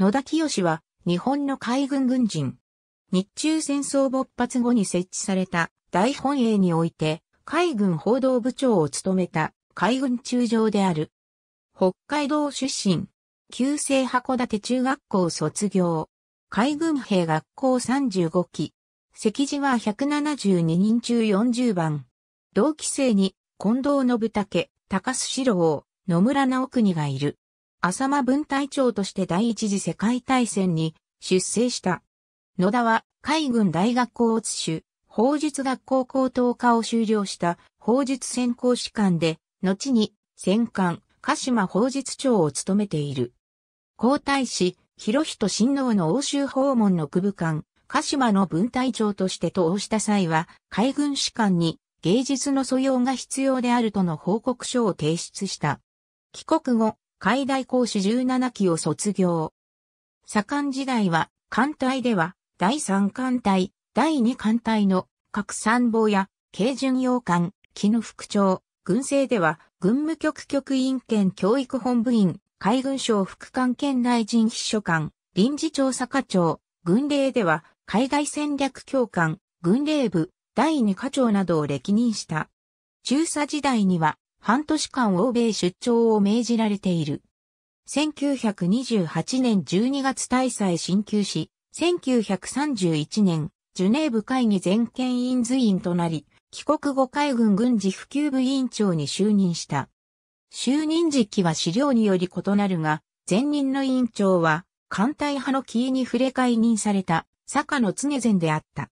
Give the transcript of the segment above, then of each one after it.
野田清は、日本の海軍軍人。日中戦争勃発後に設置された大本営において、海軍報道部長を務めた海軍中将である。北海道出身。旧制函館中学校卒業。海軍兵学校35期。席次は172人中40番。同期生に、近藤信武、高須志郎、野村直国がいる。浅間分隊長として第一次世界大戦に出征した。野田は海軍大学校を主、法術学校高等科を修了した法術専攻士官で、後に戦艦鹿島法術長を務めている。皇太子、広人親王の欧州訪問の区部官、鹿島の分隊長として投与した際は、海軍士官に芸術の素養が必要であるとの報告書を提出した。帰国後、海大講師17期を卒業。左官時代は、艦隊では、第3艦隊、第2艦隊の各参謀や、軽巡洋艦、機の副長、軍政では、軍務局局員兼教育本部員、海軍省副官兼内臣秘書官、臨時調査課長、軍令では、海外戦略教官、軍令部、第2課長などを歴任した。中佐時代には、半年間欧米出張を命じられている。1928年12月大佐へ進級し、1931年、ジュネーブ会議全権員随員となり、帰国後海軍軍事普及部委員長に就任した。就任時期は資料により異なるが、前任の委員長は、艦隊派のキーに触れ解任された、坂野常善であった。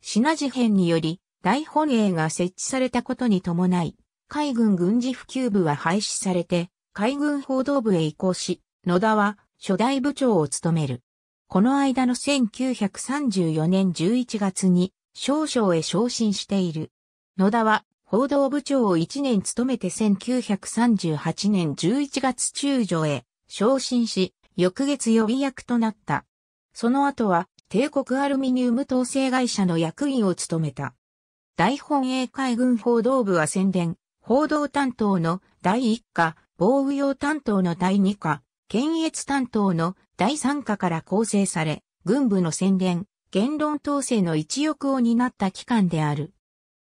品事変により、大本営が設置されたことに伴い、海軍軍事普及部は廃止されて、海軍報道部へ移行し、野田は初代部長を務める。この間の1934年11月に少々へ昇進している。野田は報道部長を1年務めて1938年11月中女へ昇進し、翌月予備役となった。その後は帝国アルミニウム統制会社の役員を務めた。大本営海軍報道部は宣伝、報道担当の第1課、防雨用担当の第2課、検閲担当の第3課から構成され、軍部の宣伝、言論統制の一翼を担った機関である。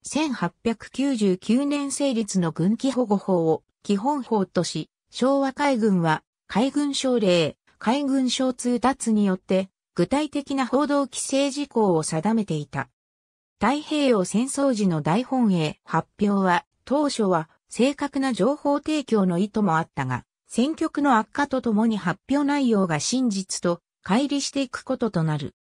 1899年成立の軍機保護法を基本法とし、昭和海軍は海軍省令、海軍省通達によって具体的な報道規制事項を定めていた。太平洋戦争時の大本営発表は当初は正確な情報提供の意図もあったが、選区の悪化とともに発表内容が真実と乖離していくこととなる。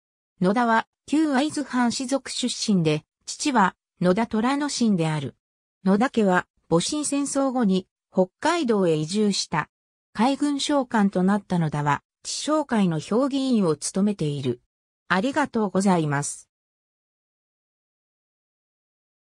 野田は旧会津藩士族出身で、父は野田虎之進である。野田家は戊辰戦争後に北海道へ移住した。海軍将官となった野田は、地商会の評議員を務めている。ありがとうございます。